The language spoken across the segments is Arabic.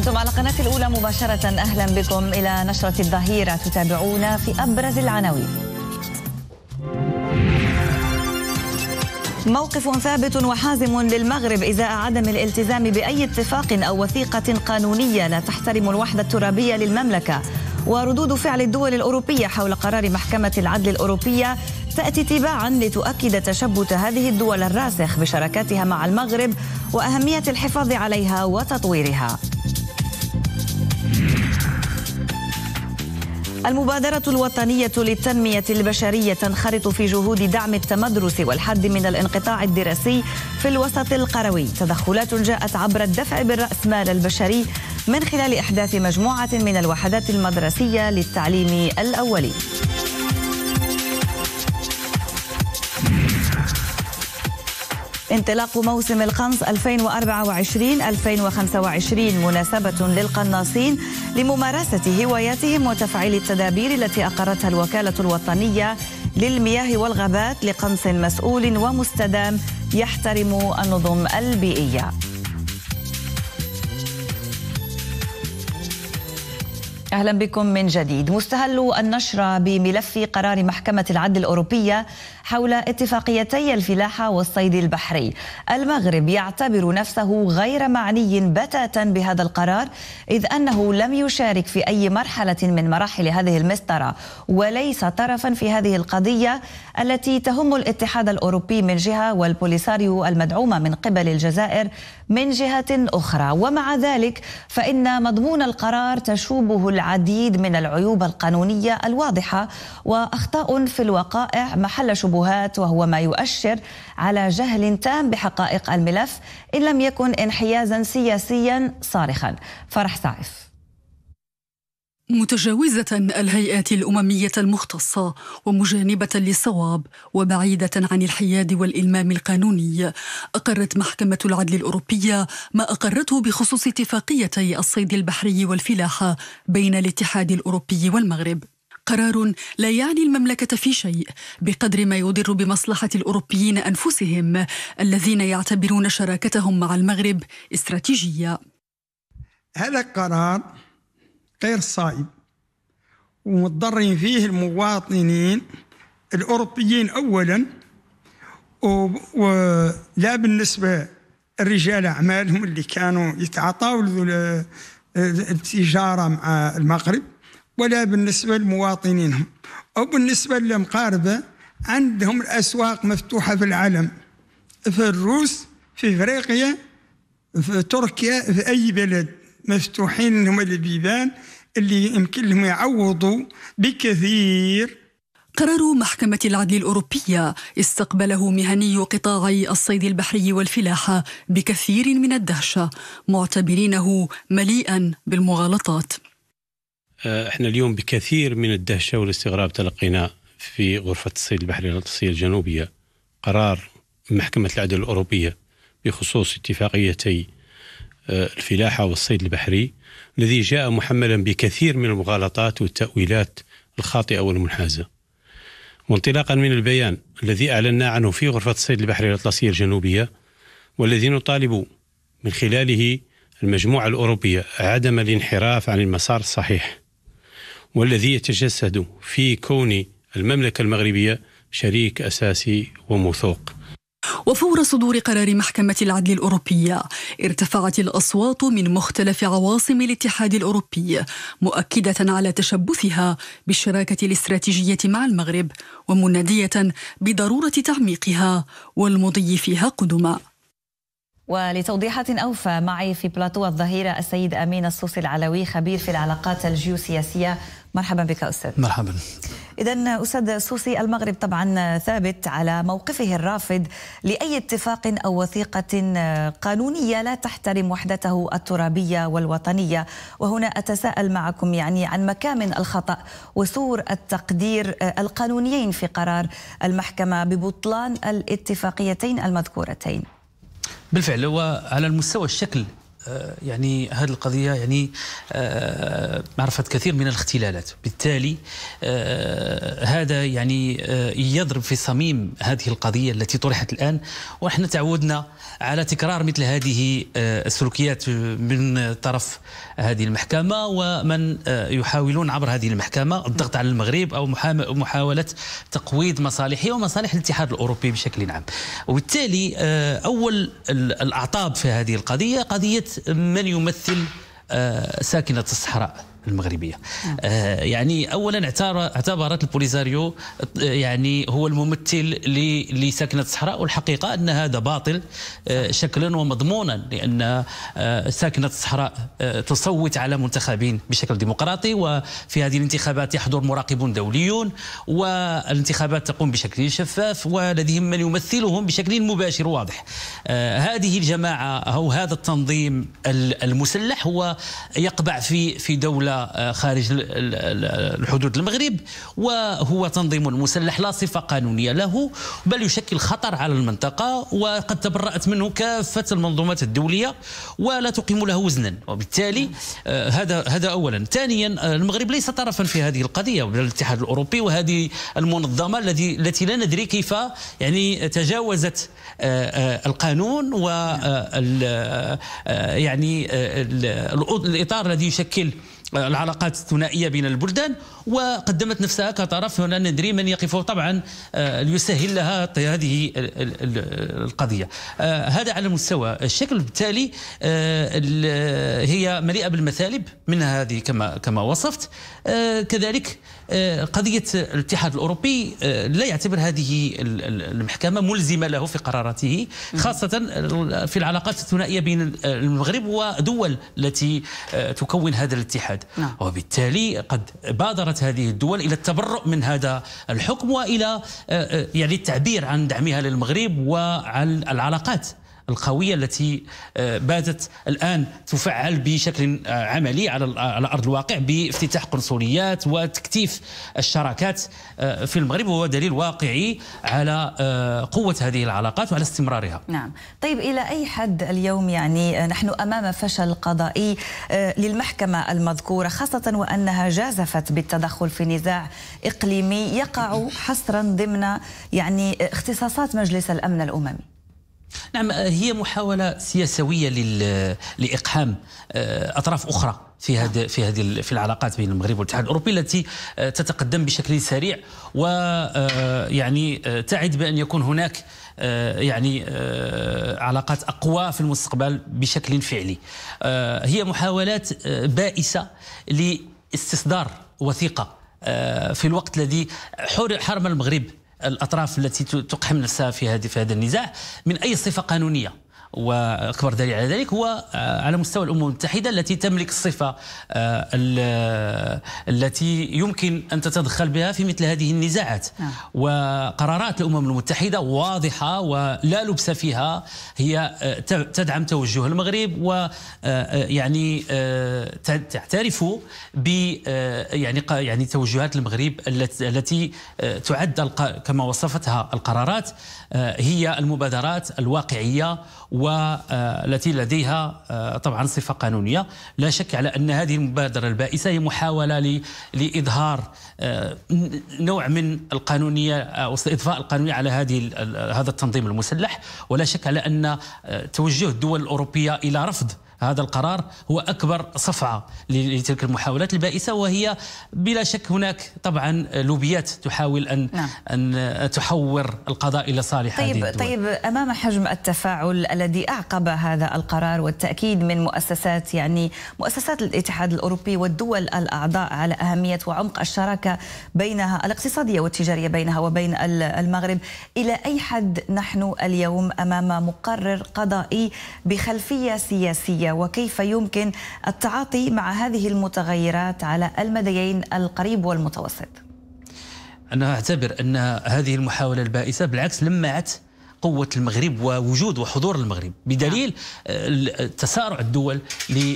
أنتم على قناة الأولى مباشرة أهلا بكم إلى نشرة الظهيرة تتابعونا في أبرز العناوين موقف ثابت وحازم للمغرب إزاء عدم الالتزام بأي اتفاق أو وثيقة قانونية لا تحترم الوحدة الترابية للمملكة وردود فعل الدول الأوروبية حول قرار محكمة العدل الأوروبية تأتي تباعا لتؤكد تشبت هذه الدول الراسخ بشراكاتها مع المغرب وأهمية الحفاظ عليها وتطويرها المبادرة الوطنية للتنمية البشرية تنخرط في جهود دعم التمدرس والحد من الانقطاع الدراسي في الوسط القروي تدخلات جاءت عبر الدفع بالرأسمال البشري من خلال إحداث مجموعة من الوحدات المدرسية للتعليم الأولي انطلاق موسم القنص 2024-2025 مناسبة للقناصين لممارسة هواياتهم وتفعيل التدابير التي أقرتها الوكالة الوطنية للمياه والغابات لقنص مسؤول ومستدام يحترم النظم البيئية اهلا بكم من جديد مستهل النشره بملف قرار محكمه العدل الاوروبيه حول اتفاقيتي الفلاحة والصيد البحري المغرب يعتبر نفسه غير معني بتاتا بهذا القرار إذ أنه لم يشارك في أي مرحلة من مراحل هذه المسطرة وليس طرفا في هذه القضية التي تهم الاتحاد الأوروبي من جهة والبوليساريو المدعومة من قبل الجزائر من جهة أخرى ومع ذلك فإن مضمون القرار تشوبه العديد من العيوب القانونية الواضحة وأخطاء في الوقائع محل شبهات الشبهات وهو ما يؤشر على جهل تام بحقائق الملف إن لم يكن انحيازا سياسيا صارخا فرح سعيف متجاوزة الهيئات الأممية المختصة ومجانبة للصواب وبعيدة عن الحياد والإلمام القانوني أقرت محكمة العدل الأوروبية ما أقرته بخصوص اتفاقيتي الصيد البحري والفلاحة بين الاتحاد الأوروبي والمغرب قرار لا يعني المملكة في شيء بقدر ما يضر بمصلحة الأوروبيين أنفسهم الذين يعتبرون شراكتهم مع المغرب استراتيجية هذا قرار غير صائب ومضرين فيه المواطنين الأوروبيين أولا ولا بالنسبة لرجال أعمالهم اللي كانوا يتعاطوا التجارة مع المغرب ولا بالنسبة لمواطنينهم أو بالنسبة لمقاربة عندهم الأسواق مفتوحة في العالم في الروس في إفريقيا في تركيا في أي بلد مفتوحين لهم البيبان اللي يمكن لهم يعوضوا بكثير قرار محكمة العدل الأوروبية استقبله مهني قطاعي الصيد البحري والفلاحة بكثير من الدهشة معتبرينه مليئا بالمغالطات آه، احنا اليوم بكثير من الدهشه والاستغراب تلقينا في غرفه الصيد البحريه الاطلسيه الجنوبيه قرار محكمه العدل الاوروبيه بخصوص اتفاقيتي آه، الفلاحه والصيد البحري الذي جاء محملا بكثير من المغالطات والتاويلات الخاطئه والمنحازه. وانطلاقا من البيان الذي اعلنا عنه في غرفه الصيد البحريه الاطلسيه الجنوبيه والذي نطالب من خلاله المجموعه الاوروبيه عدم الانحراف عن المسار الصحيح والذي يتجسد في كون المملكة المغربية شريك أساسي وموثوق وفور صدور قرار محكمة العدل الأوروبية ارتفعت الأصوات من مختلف عواصم الاتحاد الأوروبي مؤكدة على تشبثها بالشراكة الاستراتيجية مع المغرب ومنادية بضرورة تعميقها والمضي فيها قدما ولتوضيحات أوفى معي في بلاتو الظهيرة السيد أمين السوسي العلوي خبير في العلاقات الجيوسياسية مرحبا بك أستاذ مرحبا إذا أستاذ سوسي المغرب طبعا ثابت على موقفه الرافض لأي اتفاق أو وثيقة قانونية لا تحترم وحدته الترابية والوطنية وهنا أتساءل معكم يعني عن مكامن الخطأ وسور التقدير القانونيين في قرار المحكمة ببطلان الاتفاقيتين المذكورتين بالفعل وعلى المستوى الشكل آه، يعني هذه القضية يعني آه، عرفت كثير من الاختلالات بالتالي آه، هذا يعني يضرب في صميم هذه القضية التي طرحت الآن ونحن تعودنا على تكرار مثل هذه السلوكيات من طرف هذه المحكمة ومن يحاولون عبر هذه المحكمة الضغط على المغرب أو محاولة تقويض مصالحه ومصالح الاتحاد الأوروبي بشكل عام وبالتالي أول الأعطاب في هذه القضية قضية من يمثل آه، ساكنة الصحراء المغربيه آه. آه يعني اولا اعتبرت البوليزاريو آه، يعني هو الممثل لساكنه الصحراء والحقيقه ان هذا باطل آه شكلا ومضمونا لان آه ساكنه الصحراء آه تصوت على منتخبين بشكل ديمقراطي وفي هذه الانتخابات يحضر مراقبون دوليون والانتخابات تقوم بشكل شفاف ولديهم من يمثلهم بشكل مباشر واضح آه هذه الجماعه او هذا التنظيم المسلح هو يقبع في في دوله آه، خارج الحدود المغرب وهو تنظيم مسلح لا صفة قانونية له بل يشكل خطر على المنطقة وقد تبرأت منه كافة المنظومات الدولية ولا تقيم له وزنا وبالتالي آه، هذا هذا أولا ثانيا آه، المغرب ليس طرفا في هذه القضية الاتحاد الأوروبي وهذه المنظمة التي التي لا ندري كيف يعني تجاوزت القانون و يعني الاطار الذي يشكل العلاقات الثنائيه بين البلدان وقدمت نفسها كطرف هنا ندري من يقف طبعا آه، ليسهل لها هذه القضيه آه، هذا على مستوى الشكل بالتالي آه، هي مليئه بالمثالب منها هذه كما كما وصفت كذلك آه، قضية الاتحاد الأوروبي آه، لا يعتبر هذه المحكمة ملزمة له في قراراته خاصة في العلاقات الثنائية بين المغرب ودول التي آه، تكون هذا الاتحاد نعم. وبالتالي قد بادرت هذه الدول إلى التبرؤ من هذا الحكم وإلى يعني التعبير عن دعمها للمغرب وعن العلاقات القويه التي آه، باتت الان تفعل بشكل آه، عملي على على ارض الواقع بافتتاح قنصليات وتكتيف الشراكات آه، في المغرب وهو دليل واقعي على قوه هذه العلاقات وعلى استمرارها. نعم، طيب الى اي حد اليوم يعني نحن امام فشل قضائي للمحكمه المذكوره خاصه وانها جازفت بالتدخل في نزاع اقليمي يقع حصرا ضمن يعني اختصاصات مجلس الامن الاممي. نعم آه، هي محاولة سياسوية لإقحام آه، أطراف أخرى في هذا نعم. في هذه في العلاقات بين المغرب والاتحاد الاوروبي التي آه، تتقدم بشكل سريع و يعني تعد بان يكون هناك يعني علاقات اقوى في المستقبل بشكل فعلي هي محاولات بائسه لاستصدار وثيقه في الوقت الذي حرم المغرب الاطراف التي تقحم نفسها في هذا النزاع من اي صفه قانونيه واكبر دليل على ذلك هو آه، على مستوى الامم المتحده التي تملك الصفه آه، التي يمكن ان تتدخل بها في مثل هذه النزاعات نعم. وقرارات الامم المتحده واضحه ولا لبس فيها هي آه، تدعم توجه المغرب و يعني تعترف ب يعني يعني توجهات المغرب التي تعد كما وصفتها القرارات هي المبادرات الواقعيه والتي لديها آه، طبعا صفة قانونية لا شك على أن هذه المبادرة البائسة هي محاولة لإظهار آه، نوع من القانونية أو آه، إضفاء القانونية على هذه هذا التنظيم المسلح ولا شك على أن توجه الدول الأوروبية إلى رفض هذا القرار هو أكبر صفعة لتلك المحاولات البائسة وهي بلا شك هناك طبعا لوبيات تحاول أن نعم. أن تحور القضاء إلى صالح طيب هذه الدول. طيب أمام حجم التفاعل الذي أعقب هذا القرار والتأكيد من مؤسسات يعني مؤسسات الاتحاد الأوروبي والدول الأعضاء على أهمية وعمق الشراكة بينها الاقتصادية والتجارية بينها وبين المغرب إلى أي حد نحن اليوم أمام مقرر قضائي بخلفية سياسية وكيف يمكن التعاطي مع هذه المتغيرات على المديين القريب والمتوسط أنا أعتبر أن هذه المحاولة البائسة بالعكس لمعت قوة المغرب ووجود وحضور المغرب بدليل نعم. آه، تسارع الدول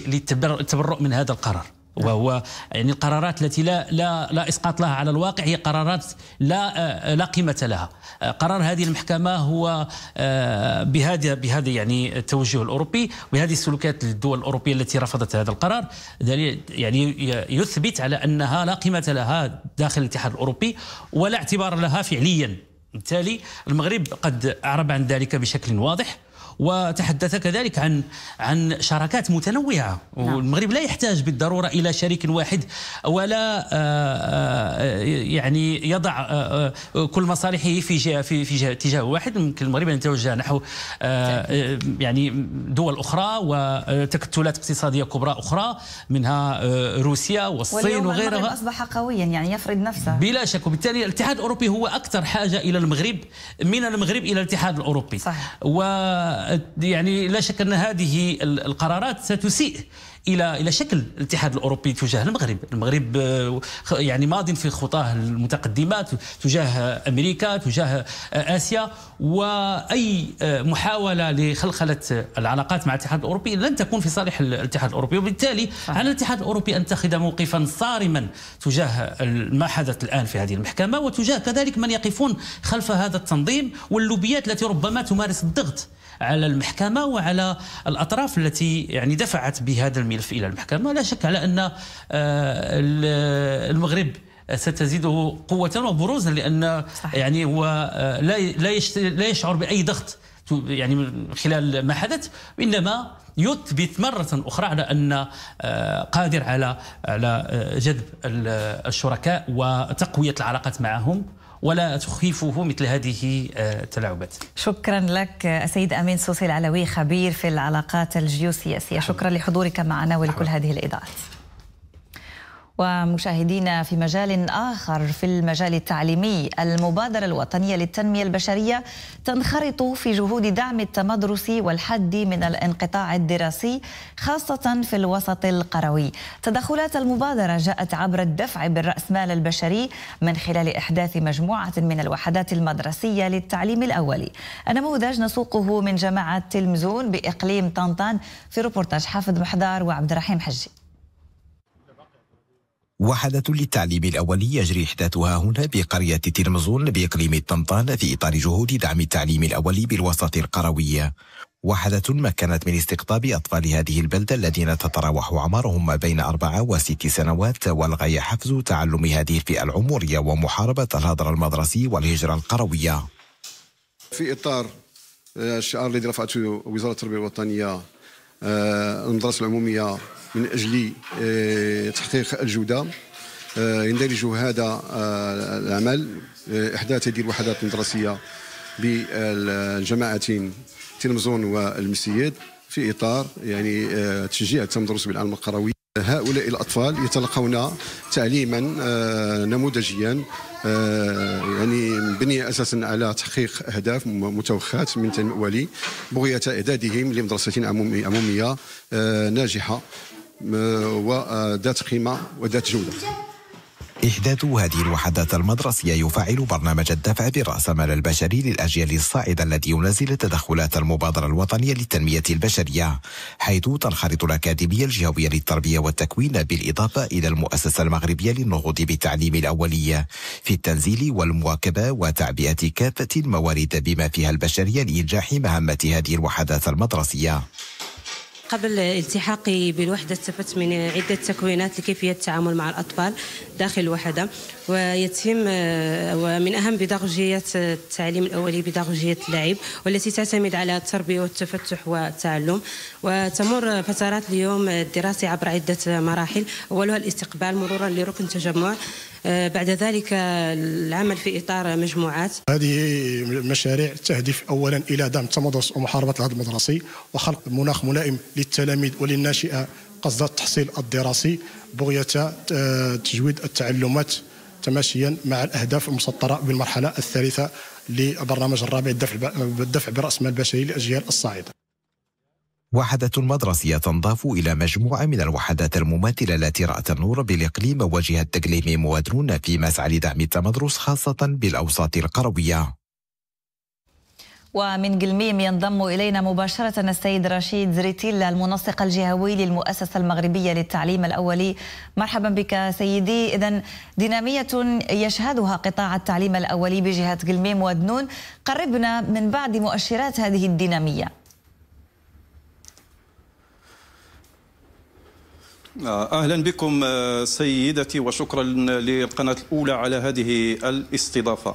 للتبرؤ من هذا القرار وهو يعني القرارات التي لا لا لا اسقاط لها على الواقع هي قرارات لا آه، لا قيمه لها آه، قرار هذه المحكمه هو آه، بهذا بهذا يعني التوجه الاوروبي وبهذه السلوكات للدول الاوروبيه التي رفضت هذا القرار يعني يثبت على انها لا قيمه لها داخل الاتحاد الاوروبي ولا اعتبار لها فعليا بالتالي المغرب قد اعرب عن ذلك بشكل واضح وتحدث كذلك عن عن شراكات متنوعه نعم. والمغرب لا يحتاج بالضروره الى شريك واحد ولا آه، آه، يعني يضع آه، كل مصالحه في جهه في في جهه اتجاه واحد يمكن المغرب ان يتوجه نحو يعني دول اخرى وتكتلات اقتصاديه كبرى اخرى منها روسيا والصين وغيرها المغرب اصبح قويا يعني يفرض نفسه بلا شك وبالتالي الاتحاد الاوروبي هو اكثر حاجه الى المغرب من المغرب الى الاتحاد الاوروبي صحيح. يعني لا شك ان هذه القرارات ستسيء الى الى شكل الاتحاد الاوروبي تجاه المغرب، المغرب آه، يعني ماض في خطاه المتقدمات تجاه امريكا، تجاه آه، اسيا واي آه، محاوله لخلخله العلاقات مع الاتحاد الاوروبي لن تكون في صالح الاتحاد الاوروبي، وبالتالي على الاتحاد الاوروبي ان يتخذ موقفا صارما تجاه ما حدث الان في هذه المحكمه وتجاه كذلك من يقفون خلف هذا التنظيم واللوبيات التي ربما تمارس الضغط على المحكمه وعلى الاطراف التي يعني دفعت بهذا الملف الى المحكمه لا شك على ان آه، المغرب ستزيده قوة وبروزا لأن صحيح. يعني هو آه، لا لا يشعر بأي ضغط يعني من خلال ما حدث وإنما يثبت مرة أخرى على أن آه، قادر على على جذب الشركاء وتقوية العلاقات معهم ولا تخيفه مثل هذه التلاعبات آه، شكرا لك السيد آه، أمين سوسي العلوي خبير في العلاقات الجيوسياسية شكرا لحضورك معنا ولكل هذه الإضاءات ومشاهدينا في مجال آخر في المجال التعليمي المبادرة الوطنية للتنمية البشرية تنخرط في جهود دعم التمدرس والحد من الانقطاع الدراسي خاصة في الوسط القروي تدخلات المبادرة جاءت عبر الدفع بالرأسمال البشري من خلال إحداث مجموعة من الوحدات المدرسية للتعليم الأولي النموذج نسوقه من جماعة تلمزون بإقليم طنطان في روبورتاج حافظ محضار وعبد الرحيم حجي وحدة للتعليم الأولي يجري إحداثها هنا بقرية تلمزون بإقليم الطنطان في إطار جهود دعم التعليم الأولي بالوسط القروي وحدة مكنت من استقطاب أطفال هذه البلدة الذين تتراوح أعمارهم ما بين أربعة وست سنوات والغاية حفز تعلم هذه الفئة العمرية ومحاربة الهدر المدرسي والهجرة القروية في إطار آه، الشعار الذي رفعته وزارة التربية الوطنية آه، المدرسة العمومية من أجل آه، تحقيق الجودة آه، يندرج هذا آه، العمل إحداث هذه الوحدات المدرسية بالجماعتين تلمزون والمسيد في إطار يعني تشجيع التمدرس بالعلم القروي هؤلاء الأطفال يتلقون تعليما نموذجيا يعني مبني أساسا على تحقيق أهداف متوخات من تنمية بغية إعدادهم لمدرسة عمومية ناجحة وذات آه، قيمة وذات جودة إحداث هذه الوحدات المدرسية يفعل برنامج الدفع مال البشري للأجيال الصاعدة الذي ينزل تدخلات المبادرة الوطنية للتنمية البشرية حيث تنخرط الأكاديمية الجهوية للتربية والتكوين بالإضافة إلى المؤسسة المغربية للنهوض بالتعليم الأولي في التنزيل والمواكبة وتعبئة كافة الموارد بما فيها البشرية لإنجاح مهمة هذه الوحدات المدرسية قبل التحاقي بالوحدة استفدت من عدة تكوينات لكيفية التعامل مع الأطفال داخل الوحدة ويتم ومن أهم بداغوجية التعليم الأولي بداغوجية اللعب والتي تعتمد على التربية والتفتح والتعلم وتمر فترات اليوم الدراسي عبر عدة مراحل أولها الاستقبال مرورا لركن تجمع آه، بعد ذلك العمل في إطار مجموعات هذه مشاريع تهدف أولا إلى دعم التمدرس ومحاربة العدل المدرسي وخلق مناخ ملائم للتلاميذ وللناشئة قصد التحصيل الدراسي بغية آه، تجويد التعلمات تماشيا مع الأهداف المسطرة بالمرحلة الثالثة لبرنامج الرابع الدفع برأس مال بشري للأجيال الصاعدة وحدة مدرسية تنضاف إلى مجموعة من الوحدات المماثلة التي رأت النور بالإقليم وجه التقليم مودرون في مسعى لدعم التمدرس خاصة بالأوساط القروية ومن قلميم ينضم إلينا مباشرة السيد رشيد زريتيلا المنسق الجهوي للمؤسسة المغربية للتعليم الأولي مرحبا بك سيدي إذا دينامية يشهدها قطاع التعليم الأولي بجهة قلميم ودنون قربنا من بعض مؤشرات هذه الدينامية آه، اهلا بكم آه، سيدتي وشكرا للقناه الاولى على هذه الاستضافه.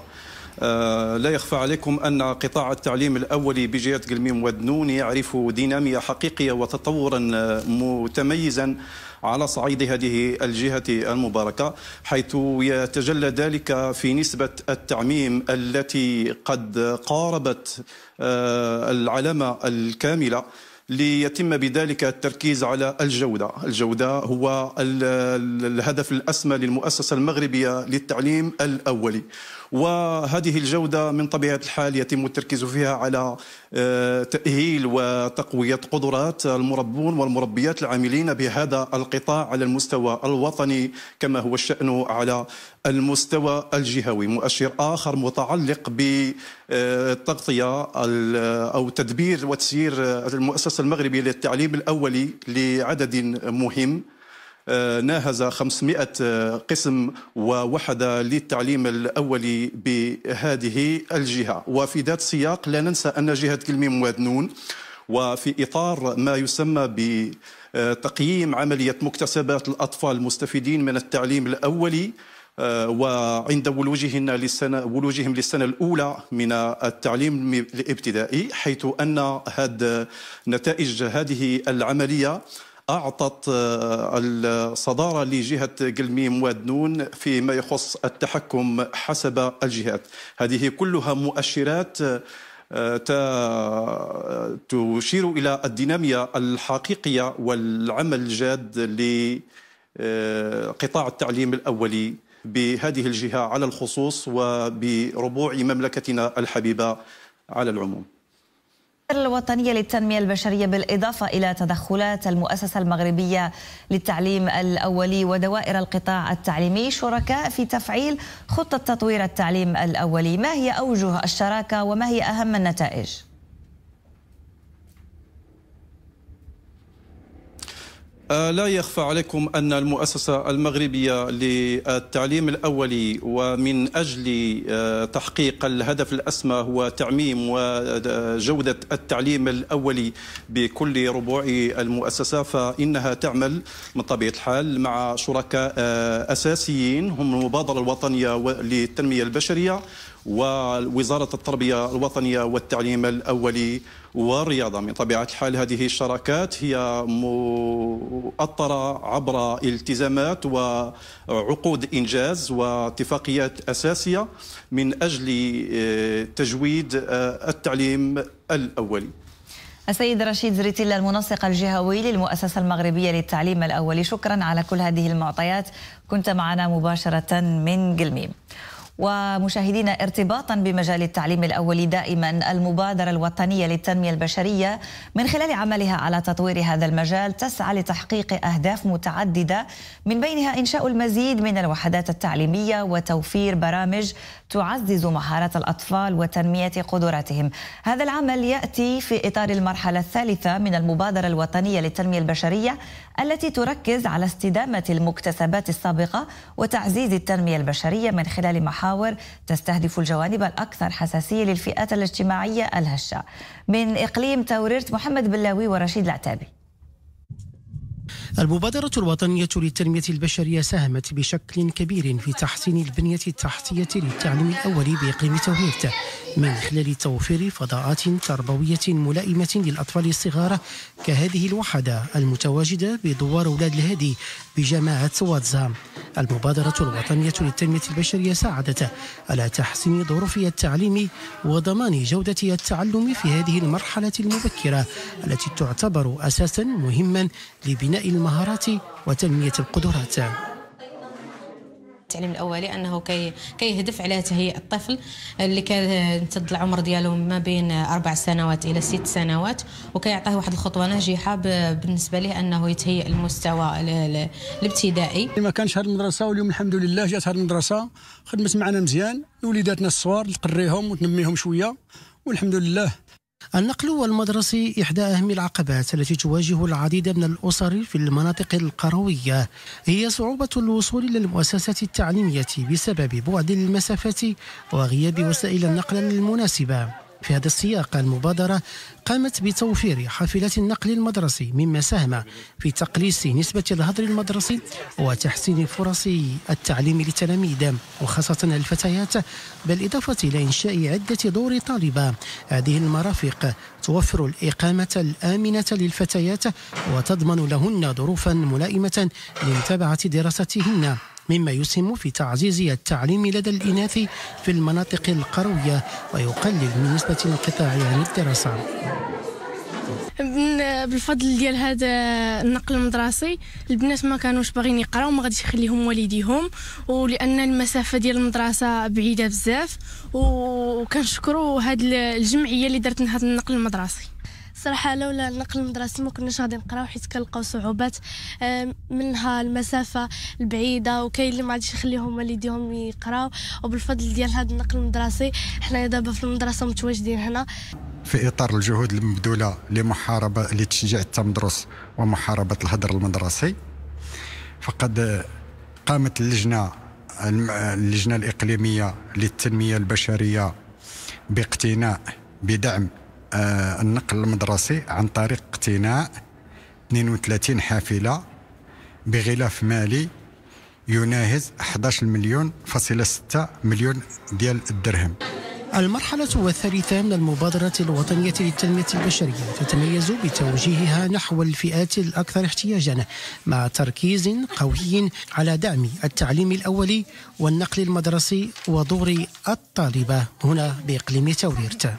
آه، لا يخفى عليكم أن قطاع التعليم الأولي بجهة قلميم ودنون يعرف دينامية حقيقية وتطورا متميزا على صعيد هذه الجهة المباركة حيث يتجلى ذلك في نسبة التعميم التي قد قاربت العلامة الكاملة ليتم بذلك التركيز على الجودة الجودة هو الهدف الأسمى للمؤسسة المغربية للتعليم الأولي وهذه الجودة من طبيعة الحال يتم التركيز فيها على آه، تأهيل وتقوية قدرات المربون والمربيات العاملين بهذا القطاع على المستوى الوطني كما هو الشأن على المستوى الجهوي مؤشر آخر متعلق بالتغطية آه، أو تدبير وتسيير المؤسسة المغربية للتعليم الأولي لعدد مهم ناهز 500 قسم ووحدة للتعليم الأولي بهذه الجهة وفي ذات السياق لا ننسى أن جهة كلمي مواد نون وفي إطار ما يسمى ب تقييم عملية مكتسبات الأطفال المستفيدين من التعليم الأولي آه، وعند ولوجهن للسنة ولوجهم للسنة الأولى من التعليم الابتدائي حيث أن هاد نتائج هذه العملية أعطت آه، الصدارة لجهة قلميم ودنون فيما يخص التحكم حسب الجهات هذه كلها مؤشرات آه، تشير إلى الدينامية الحقيقية والعمل الجاد لقطاع آه، التعليم الأولي بهذه الجهة على الخصوص وبربوع مملكتنا الحبيبة على العموم الوطنية للتنمية البشرية بالإضافة إلى تدخلات المؤسسة المغربية للتعليم الأولي ودوائر القطاع التعليمي شركاء في تفعيل خطة تطوير التعليم الأولي ما هي أوجه الشراكة وما هي أهم النتائج؟ آه، لا يخفى عليكم أن المؤسسة المغربية للتعليم الأولي ومن أجل آه، تحقيق الهدف الأسمى هو تعميم وجودة التعليم الأولي بكل ربوع المؤسسة فإنها تعمل من طبيعة الحال مع شركاء آه، أساسيين هم المبادرة الوطنية للتنمية البشرية ووزارة التربية الوطنية والتعليم الأولي والرياضة من طبيعة الحال هذه الشراكات هي مؤطرة عبر التزامات وعقود إنجاز واتفاقيات أساسية من أجل آه، تجويد آه، التعليم الأولي السيد رشيد زريتيلا المنسق الجهوي للمؤسسة المغربية للتعليم الأولي شكرا على كل هذه المعطيات كنت معنا مباشرة من قلميم ومشاهدينا ارتباطا بمجال التعليم الأولي دائما المبادرة الوطنية للتنمية البشرية من خلال عملها على تطوير هذا المجال تسعى لتحقيق أهداف متعددة من بينها إنشاء المزيد من الوحدات التعليمية وتوفير برامج تعزز مهارات الأطفال وتنمية قدراتهم هذا العمل يأتي في إطار المرحلة الثالثة من المبادرة الوطنية للتنمية البشرية التي تركز على استدامة المكتسبات السابقة وتعزيز التنمية البشرية من خلال محاور تستهدف الجوانب الأكثر حساسية للفئات الاجتماعية الهشة من إقليم توريرت محمد بلاوي ورشيد العتابي المبادرة الوطنية للتنمية البشرية ساهمت بشكل كبير في تحسين البنية التحتية للتعليم الأولي بإقليم توهيرت من خلال توفير فضاءات تربوية ملائمة للأطفال الصغار كهذه الوحدة المتواجدة بدوار أولاد الهادي بجامعة واتزا المبادرة الوطنية للتنمية البشرية ساعدت على تحسين ظروف التعليم وضمان جودة التعلم في هذه المرحلة المبكرة التي تعتبر أساسا مهما لبناء المهارات وتنمية القدرات التعليم الاولي انه كي كيهدف على تهيئ الطفل اللي كيمتد العمر ديالو ما بين اربع سنوات الى ست سنوات وكيعطيه واحد الخطوه ناجحه بالنسبه ليه انه يتهيئ المستوى الابتدائي ما كانش هذه المدرسه واليوم الحمد لله جات هذه المدرسه خدمت معنا مزيان وليداتنا الصوار تقريهم وتنميهم شويه والحمد لله النقل المدرسي إحدى أهم العقبات التي تواجه العديد من الأسر في المناطق القروية هي صعوبة الوصول إلى المؤسسات التعليمية بسبب بعد المسافات وغياب وسائل النقل المناسبة في هذا السياق المبادرة قامت بتوفير حافلات النقل المدرسي مما ساهم في تقليص نسبة الهدر المدرسي وتحسين فرص التعليم للتلاميذ وخاصة الفتيات بالإضافة إلى إنشاء عدة دور طالبة هذه المرافق توفر الإقامة الآمنة للفتيات وتضمن لهن ظروفا ملائمة لمتابعة دراستهن مما يسهم في تعزيز التعليم لدى الإناث في المناطق القروية ويقلل من نسبة الانقطاع عن الدراسة بالفضل ديال هذا النقل المدرسي البنات ما كانوش باغيين يقراو ما غاديش يخليهم والديهم ولان المسافه ديال المدرسه بعيده بزاف وكنشكروا هاد الجمعيه اللي دارت هذا النقل المدرسي صراحة لولا النقل المدرسي ما كناش غادي نقراو حيت كنلقاو صعوبات منها المسافة البعيدة وكاين اللي ما غاديش يخليهم والديهم يقراو وبالفضل ديال هذا النقل المدرسي حنايا دابا في المدرسة متواجدين هنا في اطار الجهود المبذوله لمحاربه لتشجيع التمدرس ومحاربه الهدر المدرسي فقد قامت اللجنه اللجنه الاقليميه للتنميه البشريه باقتناء بدعم آه، النقل المدرسي عن طريق اقتناء 32 حافلة بغلاف مالي يناهز 11 مليون فاصلة 6 مليون ديال الدرهم المرحلة الثالثة من المبادرة الوطنية للتنمية البشرية تتميز بتوجيهها نحو الفئات الأكثر احتياجا مع تركيز قوي على دعم التعليم الأولي والنقل المدرسي ودور الطالبة هنا بإقليم توريرت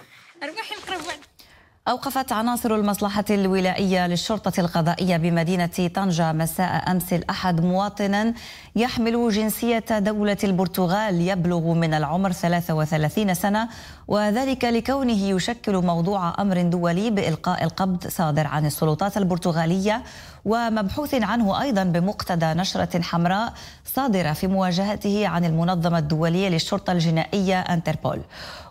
أوقفت عناصر المصلحة الولائية للشرطة القضائية بمدينة طنجة مساء أمس الأحد مواطنا يحمل جنسية دولة البرتغال يبلغ من العمر 33 سنة وذلك لكونه يشكل موضوع أمر دولي بإلقاء القبض صادر عن السلطات البرتغالية ومبحوث عنه أيضا بمقتدى نشرة حمراء صادرة في مواجهته عن المنظمة الدولية للشرطة الجنائية أنتربول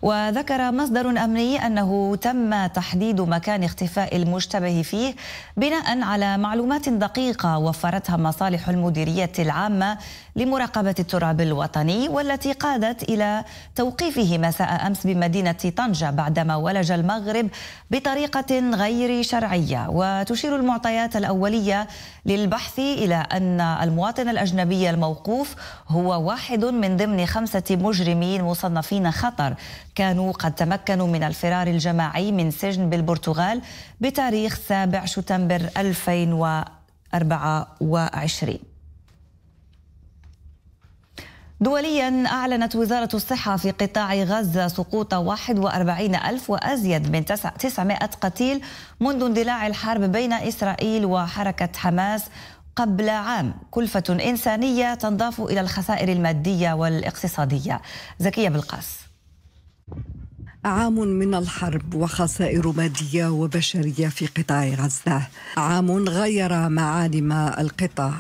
وذكر مصدر أمني أنه تم تحديد مكان اختفاء المشتبه فيه بناء على معلومات دقيقة وفرتها مصالح المديرية العامة لمراقبة التراب الوطني والتي قادت إلى توقيفه مساء أمس بمدينة مدينة طنجة بعدما ولج المغرب بطريقة غير شرعية وتشير المعطيات الأولية للبحث إلى أن المواطن الأجنبي الموقوف هو واحد من ضمن خمسة مجرمين مصنفين خطر كانوا قد تمكنوا من الفرار الجماعي من سجن بالبرتغال بتاريخ 7 شتنبر 2024 دوليا أعلنت وزارة الصحة في قطاع غزة سقوط 41 ألف وأزيد من 900 قتيل منذ اندلاع الحرب بين إسرائيل وحركة حماس قبل عام كلفة إنسانية تنضاف إلى الخسائر المادية والاقتصادية زكية بالقاس عام من الحرب وخسائر مادية وبشرية في قطاع غزة عام غير معالم القطاع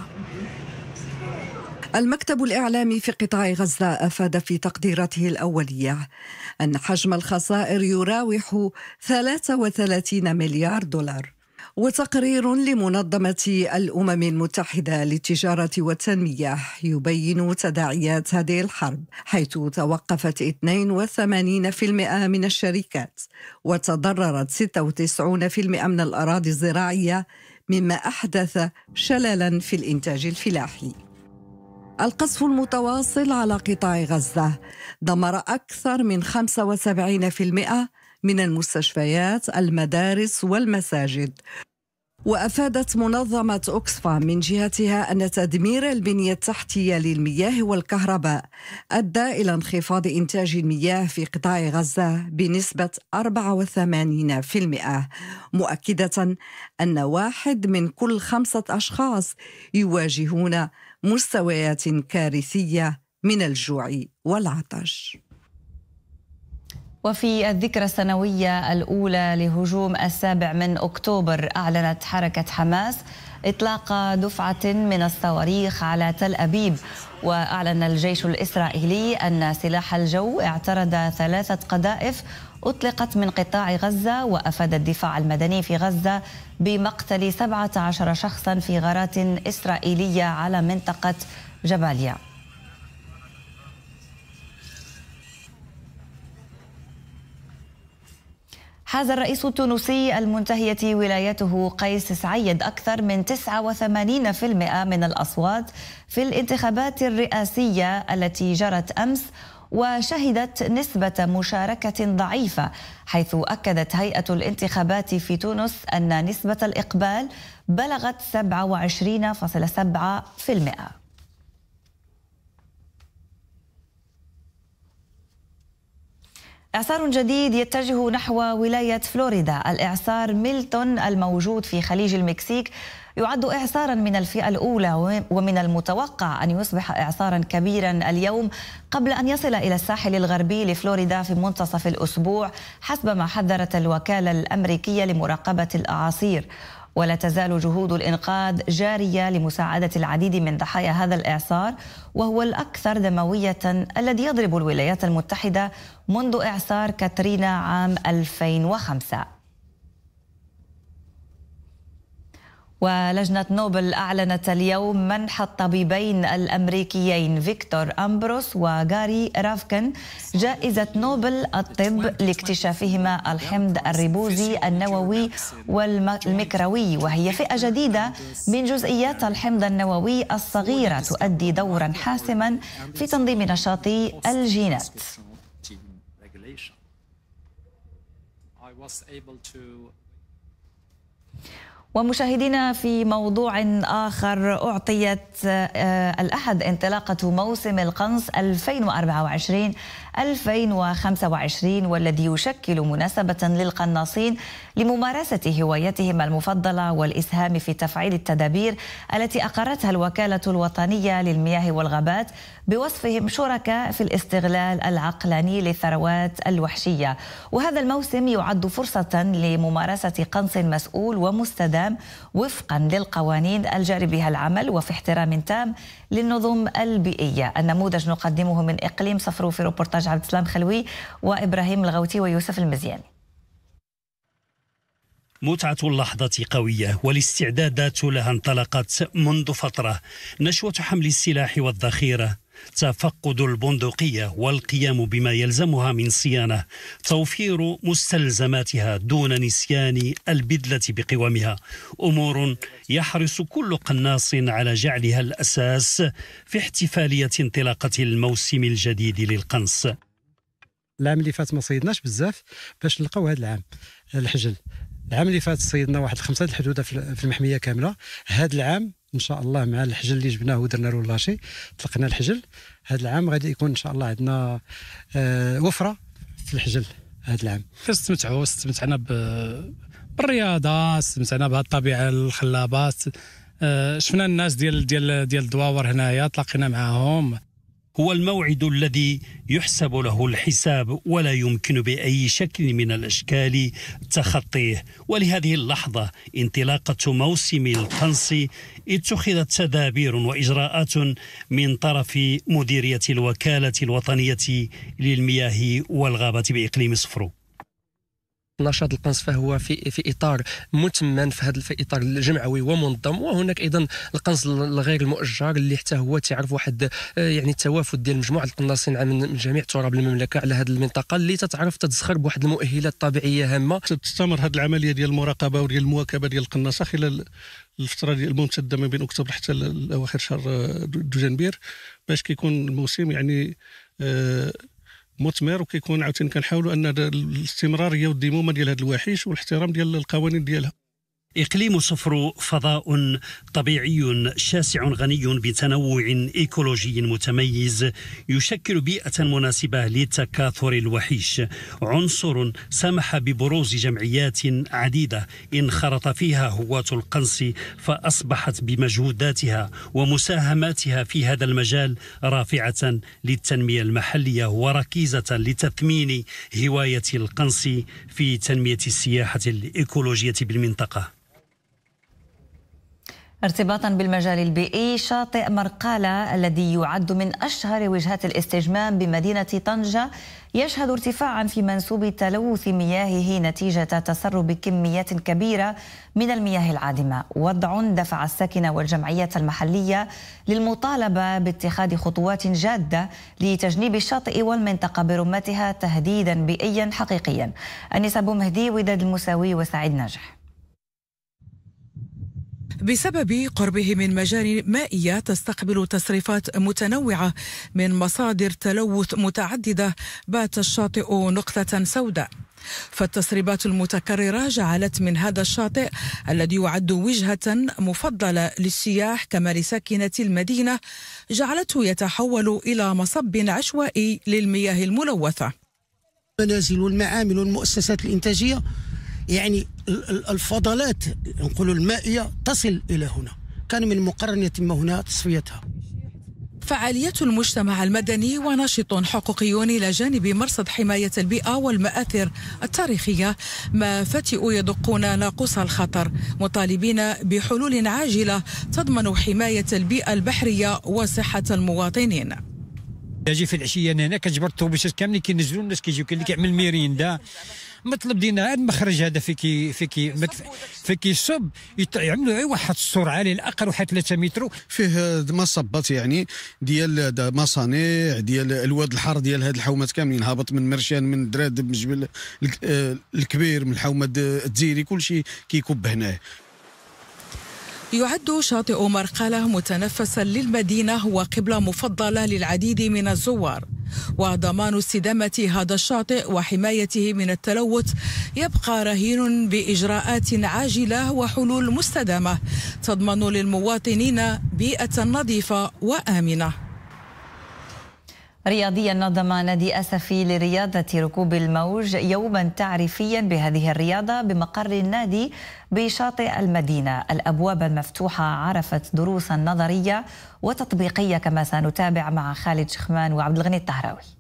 المكتب الإعلامي في قطاع غزة أفاد في تقديراته الأولية أن حجم الخسائر يراوح 33 مليار دولار وتقرير لمنظمة الأمم المتحدة للتجارة والتنمية يبين تداعيات هذه الحرب حيث توقفت 82% من الشركات وتضررت 96% من الأراضي الزراعية مما أحدث شللا في الإنتاج الفلاحي القصف المتواصل على قطاع غزة دمر أكثر من 75% من المستشفيات المدارس والمساجد وأفادت منظمة أوكسفام من جهتها أن تدمير البنية التحتية للمياه والكهرباء أدى إلى انخفاض إنتاج المياه في قطاع غزة بنسبة 84% مؤكدة أن واحد من كل خمسة أشخاص يواجهون مستويات كارثية من الجوع والعطش وفي الذكرى السنوية الأولى لهجوم السابع من أكتوبر أعلنت حركة حماس إطلاق دفعة من الصواريخ على تل أبيب وأعلن الجيش الإسرائيلي أن سلاح الجو اعترض ثلاثة قذائف أطلقت من قطاع غزة وأفاد الدفاع المدني في غزة بمقتل 17 شخصا في غارات إسرائيلية على منطقة جباليا حاز الرئيس التونسي المنتهية ولايته قيس سعيد أكثر من 89% من الأصوات في الانتخابات الرئاسية التي جرت أمس وشهدت نسبة مشاركة ضعيفة حيث أكدت هيئة الانتخابات في تونس أن نسبة الإقبال بلغت 27.7% إعصار جديد يتجه نحو ولاية فلوريدا الإعصار ميلتون الموجود في خليج المكسيك يعد إعصارا من الفئة الأولى ومن المتوقع أن يصبح إعصارا كبيرا اليوم قبل أن يصل إلى الساحل الغربي لفلوريدا في منتصف الأسبوع حسب ما حذرت الوكالة الأمريكية لمراقبة الأعاصير ولا تزال جهود الإنقاذ جارية لمساعدة العديد من ضحايا هذا الإعصار وهو الأكثر دموية الذي يضرب الولايات المتحدة منذ إعصار كاترينا عام 2005 ولجنة نوبل أعلنت اليوم منح الطبيبين الأمريكيين فيكتور أمبروس وغاري رافكن جائزة نوبل الطب لاكتشافهما الحمض الريبوزي النووي والميكروي وهي فئة جديدة من جزئيات الحمض النووي الصغيرة تؤدي دورا حاسما في تنظيم نشاط الجينات. I was able to ومشاهدينا في موضوع آخر أعطيت آه، الأحد انطلاقة موسم القنص 2024-2025 والذي يشكل مناسبة للقناصين لممارسة هوايتهم المفضلة والإسهام في تفعيل التدابير التي أقرتها الوكالة الوطنية للمياه والغابات بوصفهم شركاء في الاستغلال العقلاني للثروات الوحشية وهذا الموسم يعد فرصة لممارسة قنص مسؤول ومستدام الاستخدام وفقا للقوانين الجاري بها العمل وفي احترام تام للنظم البيئية النموذج نقدمه من إقليم صفرو في روبورتاج عبد السلام خلوي وإبراهيم الغوتي ويوسف المزياني متعة اللحظة قوية والاستعدادات لها انطلقت منذ فترة نشوة حمل السلاح والذخيرة تفقد البندقية والقيام بما يلزمها من صيانة توفير مستلزماتها دون نسيان البدلة بقوامها أمور يحرص كل قناص على جعلها الأساس في احتفالية انطلاقة الموسم الجديد للقنص العام اللي فات ما صيدناش بزاف باش نلقاو هذا العام الحجل العام اللي فات صيدنا واحد خمسة الحدوده في المحميه كامله هذا العام ان شاء الله مع الحجل اللي جبناه ودرنا له لاشي طلقنا الحجل هذا العام غادي يكون ان شاء الله عندنا آه وفره في الحجل هذا العام استمتعوا استمتعنا بالرياضه استمتعنا بهذه الطبيعه الخلابه آه شفنا الناس ديال ديال ديال الدواور هنايا تلاقينا معاهم هو الموعد الذي يحسب له الحساب ولا يمكن باي شكل من الاشكال تخطيه ولهذه اللحظه انطلاقه موسم القنص اتخذت تدابير واجراءات من طرف مديريه الوكاله الوطنيه للمياه والغابه باقليم صفرو نشاط القنص فهو في في اطار متمن في هذا في اطار الجمعوي ومنظم وهناك ايضا القنص الغير المؤجر اللي حتى هو تعرف واحد آه، يعني التوافد ديال مجموعه القناصين من جميع تراب المملكه على هذه المنطقه اللي تتعرف تتزخر بواحد المؤهلات طبيعيه هامه تستمر هذه العمليه ديال المراقبه وديال المواكبه ديال القناصه خلال الفتره ديال الممتده ما بين اكتوبر حتى اواخر شهر آه، دجنبير باش كيكون الموسم يعني آه، مثمر وكيكون عاوتاني كنحاولوا ان الاستمراريه والديمومه ديال هذا الوحيش والاحترام ديال القوانين ديالها إقليم صفر فضاء طبيعي شاسع غني بتنوع إيكولوجي متميز يشكل بيئة مناسبة للتكاثر الوحيش عنصر سمح ببروز جمعيات عديدة انخرط فيها هواة القنص فأصبحت بمجهوداتها ومساهماتها في هذا المجال رافعة للتنمية المحلية وركيزة لتثمين هواية القنص في تنمية السياحة الإيكولوجية بالمنطقة ارتباطا بالمجال البيئي شاطئ مرقالة الذي يعد من أشهر وجهات الاستجمام بمدينة طنجة يشهد ارتفاعا في منسوب تلوث مياهه نتيجة تسرب كميات كبيرة من المياه العادمة وضع دفع الساكنة والجمعيات المحلية للمطالبة باتخاذ خطوات جادة لتجنيب الشاطئ والمنطقة برمتها تهديدا بيئيا حقيقيا النساء مهدي وداد المساوي وسعيد ناجح بسبب قربه من مجاري مائية تستقبل تصريفات متنوعة من مصادر تلوث متعددة بات الشاطئ نقطة سوداء فالتسريبات المتكررة جعلت من هذا الشاطئ الذي يعد وجهة مفضلة للسياح كما لساكنة المدينة جعلته يتحول إلى مصب عشوائي للمياه الملوثة المنازل والمعامل والمؤسسات الإنتاجية يعني الفضلات نقولوا المائية تصل إلى هنا كان من أن يتم هنا تصفيتها فعالية المجتمع المدني وناشط حقوقي إلى جانب مرصد حماية البيئة والمآثر التاريخية ما فتئوا يدقون ناقوس الخطر مطالبين بحلول عاجلة تضمن حماية البيئة البحرية وصحة المواطنين اجي في العشيه انا كتجبر الطوبيسات كاملين كينزلوا الناس كيجيو كاين اللي كيعمل ميريندا مطلب دينا هذا المخرج هذا في كي في كي في كيصب يعملوا اي واحد السرعه على الاقل واحد 3 متر فيه مصبات يعني ديال مصانع ديال الواد الحار ديال هاد الحومات كاملين هابط من مرشان من دراد من جبل آه، الكبير من الحومه الدزيري كل شيء كيكب هنا يعد شاطئ مرقلة متنفسا للمدينة وقبلة مفضلة للعديد من الزوار وضمان استدامة هذا الشاطئ وحمايته من التلوث يبقى رهين بإجراءات عاجلة وحلول مستدامة تضمن للمواطنين بيئة نظيفة وآمنة رياضيا نظم نادي أسفي لرياضة ركوب الموج يوما تعريفيا بهذه الرياضة بمقر النادي بشاطئ المدينة الأبواب المفتوحة عرفت دروسا نظرية وتطبيقية كما سنتابع مع خالد شخمان وعبد الغني الطهراوي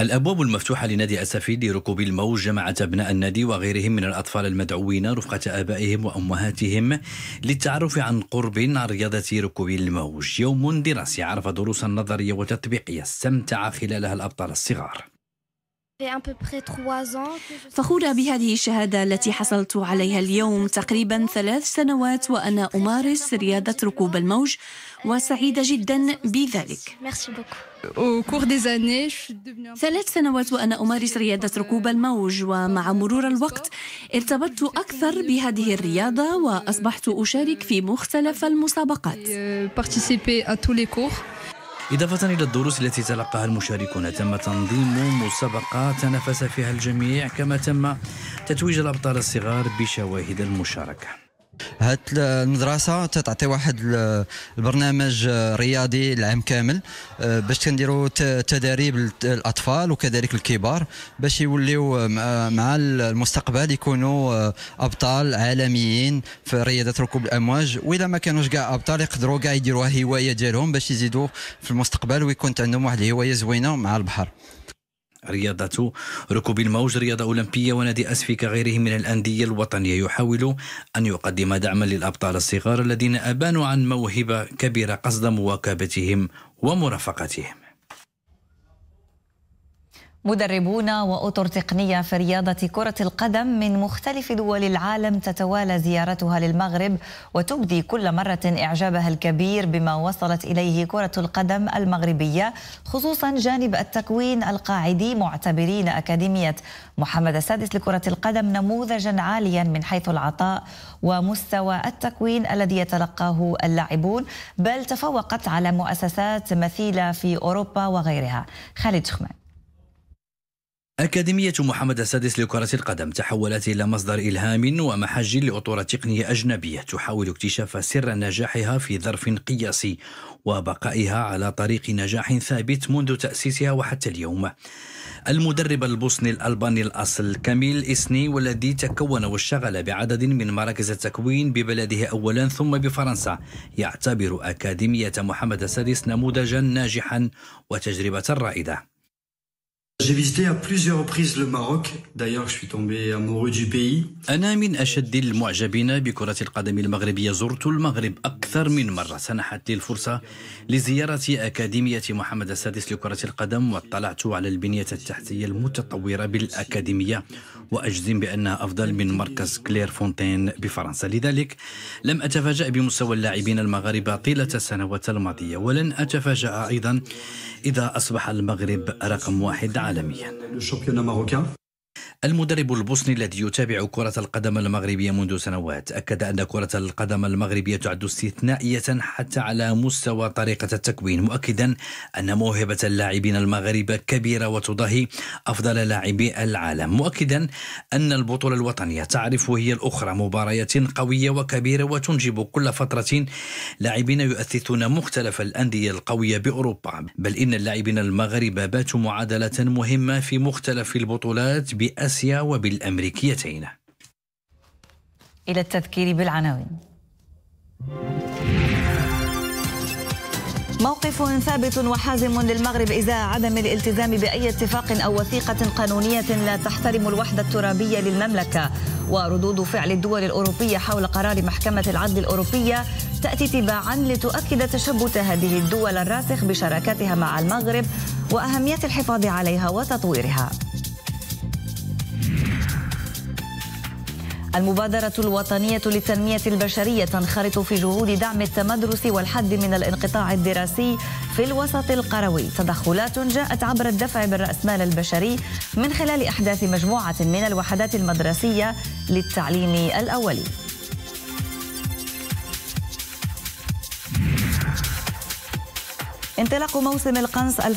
الأبواب المفتوحة لنادي أسفيد لركوب الموج جمعت أبناء النادي وغيرهم من الأطفال المدعوين رفقة آبائهم وأمهاتهم للتعرف عن قرب عن رياضة ركوب الموج يوم دراسي عرف دروسا نظرية وتطبيقية استمتع خلالها الأبطال الصغار فخورة بهذه الشهادة التي حصلت عليها اليوم تقريبا ثلاث سنوات وأنا أمارس رياضة ركوب الموج وسعيدة جدا بذلك ثلاث سنوات وأنا أمارس رياضة ركوب الموج ومع مرور الوقت ارتبطت أكثر بهذه الرياضة وأصبحت أشارك في مختلف المسابقات euh, إضافة إلى الدروس التي تلقاها المشاركون تم تنظيم مسابقة تنافس فيها الجميع كما تم تتويج الأبطال الصغار بشواهد المشاركة هاد المدرسه تتعطي واحد البرنامج رياضي العام كامل آه، باش تنديرو تداريب الاطفال وكذلك الكبار باش يوليو آه، مع المستقبل يكونوا آه، ابطال عالميين في رياضه ركوب الامواج وإذا ما كانوش كاع ابطال يقدروا كاع يديروها هوايه ديالهم باش يزيدوا في المستقبل ويكون عندهم واحد الهوايه زوينه مع البحر رياضة ركوب الموج رياضة أولمبية ونادي أسفي كغيره من الأندية الوطنية يحاول أن يقدم دعما للأبطال الصغار الذين أبانوا عن موهبة كبيرة قصد مواكبتهم ومرافقتهم مدربون وأطر تقنية في رياضة كرة القدم من مختلف دول العالم تتوالى زيارتها للمغرب وتبدي كل مرة إعجابها الكبير بما وصلت إليه كرة القدم المغربية خصوصا جانب التكوين القاعدي معتبرين أكاديمية محمد السادس لكرة القدم نموذجا عاليا من حيث العطاء ومستوى التكوين الذي يتلقاه اللاعبون بل تفوقت على مؤسسات مثيلة في أوروبا وغيرها خالد شخمان أكاديمية محمد السادس لكرة القدم تحولت إلى مصدر إلهام ومحج لأطورة تقنية أجنبية تحاول اكتشاف سر نجاحها في ظرف قياسي وبقائها على طريق نجاح ثابت منذ تأسيسها وحتى اليوم. المدرب البوسني الألباني الأصل كاميل إسني والذي تكون واشتغل بعدد من مراكز التكوين ببلده أولا ثم بفرنسا يعتبر أكاديمية محمد السادس نموذجا ناجحا وتجربة رائدة. J'ai visité à plusieurs reprises le Maroc. D'ailleurs, je suis tombé amoureux du pays. أنا من أشد المعجبين بكرة القدم المغربية. زرت المغرب أكثر من مرة. سنحت لي الفرصة لزيارة أكاديمية محمد السادس لكرة القدم واطلعت على البنية التحتية المتطورة بالأكاديمية وأجزم بأنها أفضل من مركز كلير فونتين بفرنسا. لذلك لم أتفاجأ بمستوى اللاعبين المغاربة طيلة السنوات الماضية ولن أتفاجأ أيضا إذا أصبح المغرب رقم واحد Le championnat marocain المدرب البوسني الذي يتابع كرة القدم المغربية منذ سنوات أكد أن كرة القدم المغربية تعد استثنائية حتى على مستوى طريقة التكوين مؤكدا أن موهبة اللاعبين المغاربة كبيرة وتضاهي أفضل لاعبي العالم مؤكدا أن البطولة الوطنية تعرف هي الأخرى مباريات قوية وكبيرة وتنجب كل فترة لاعبين يؤثثون مختلف الأندية القوية بأوروبا بل إن اللاعبين المغاربة باتوا معادلة مهمة في مختلف البطولات بآسيا وبالأمريكيتين إلى التذكير بالعناوين موقف ثابت وحازم للمغرب إذا عدم الالتزام بأي اتفاق أو وثيقة قانونية لا تحترم الوحدة الترابية للمملكة وردود فعل الدول الأوروبية حول قرار محكمة العدل الأوروبية تأتي تباعا لتؤكد تشبث هذه الدول الراسخ بشراكتها مع المغرب وأهمية الحفاظ عليها وتطويرها المبادرة الوطنية للتنمية البشرية تنخرط في جهود دعم التمدرس والحد من الانقطاع الدراسي في الوسط القروي تدخلات جاءت عبر الدفع بالرأسمال البشري من خلال إحداث مجموعة من الوحدات المدرسية للتعليم الأولي انطلاق موسم القنص 2024-2025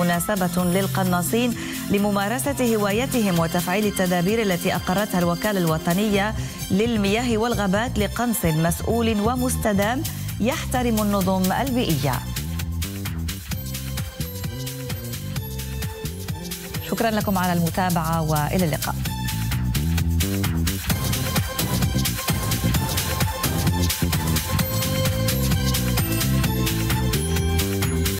مناسبة للقناصين لممارسة هوايتهم وتفعيل التدابير التي أقرتها الوكالة الوطنية للمياه والغابات لقنص مسؤول ومستدام يحترم النظم البيئية شكرا لكم على المتابعة وإلى اللقاء